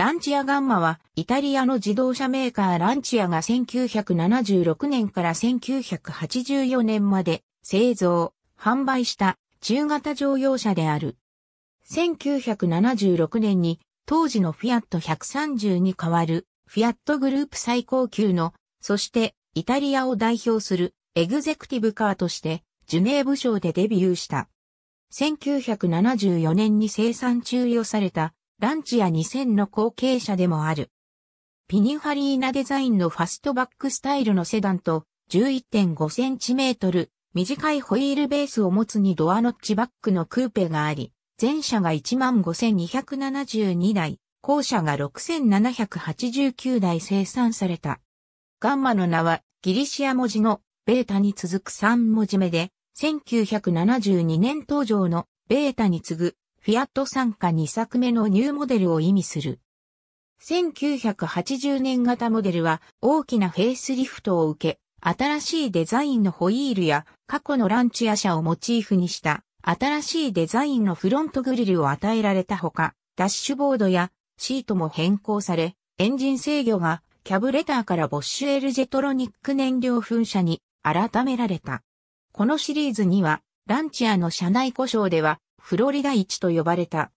ランチアガンマは、イタリアの自動車メーカーランチアが1976年から1984年まで製造、販売した中型乗用車である。1976年に当時のフィアット130に代わるフィアットグループ最高級の、そしてイタリアを代表するエグゼクティブカーとしてジュネーブ賞でデビューした。1974年に生産中与されたランチや2000の後継者でもある。ピニファリーナデザインのファストバックスタイルのセダンと 11.5cm 短いホイールベースを持つにドアノッチバックのクーペがあり、前車が15,272台、後車が6,789台生産された。ガンマの名はギリシア文字のベータに続く3文字目で、1972年登場のベータに次ぐフィアット傘下2作目のニューモデルを意味する。1980年型モデルは大きなフェイスリフトを受け、新しいデザインのホイールや過去のランチア車をモチーフにした新しいデザインのフロントグリルを与えられたほか、ダッシュボードやシートも変更され、エンジン制御がキャブレターからボッシュエルジェトロニック燃料噴射に改められた。このシリーズには、ランチアの車内故障ではフロリダ1と呼ばれた。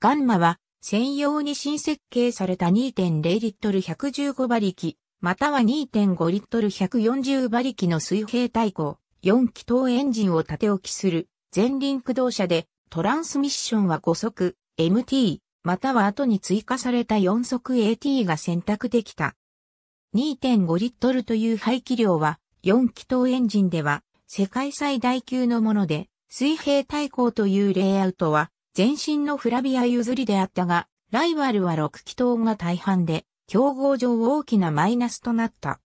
ガンマは専用に新設計された2.0リットル115馬力、または2.5リットル140馬力の水平対向、4気筒エンジンを縦置きする前輪駆動車で、トランスミッションは5速、MT、または後に追加された4速 AT が選択できた。2.5リットルという排気量は、4気筒エンジンでは、世界最大級のもので、水平対抗というレイアウトは、前身のフラビア譲りであったが、ライバルは6気筒が大半で、競合上大きなマイナスとなった。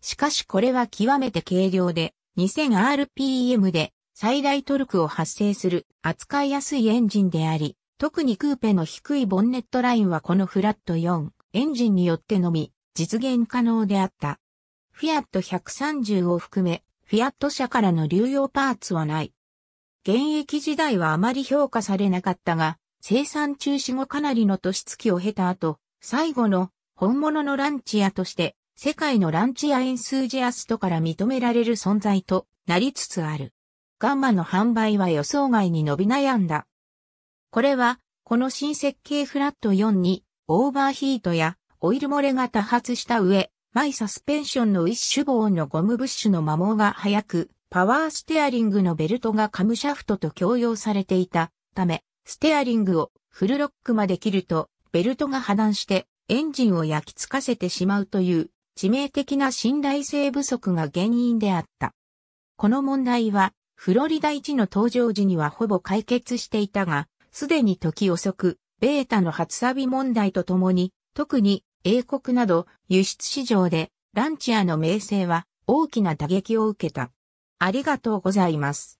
しかしこれは極めて軽量で、2000rpm で最大トルクを発生する扱いやすいエンジンであり、特にクーペの低いボンネットラインはこのフラット4エンジンによってのみ実現可能であった。フィアット130を含めフィアット社からの流用パーツはない。現役時代はあまり評価されなかったが、生産中止後かなりの年月を経た後、最後の本物のランチ屋として、世界のランチ屋エンスージアストから認められる存在となりつつある。ガンマの販売は予想外に伸び悩んだ。これは、この新設計フラット4に、オーバーヒートやオイル漏れが多発した上、マイサスペンションの一種棒のゴムブッシュの摩耗が早く、パワーステアリングのベルトがカムシャフトと共用されていたため、ステアリングをフルロックまで切ると、ベルトが破断してエンジンを焼きつかせてしまうという致命的な信頼性不足が原因であった。この問題は、フロリダ1の登場時にはほぼ解決していたが、すでに時遅く、ベータの初サビ問題とともに、特に英国など輸出市場でランチアの名声は大きな打撃を受けた。ありがとうございます。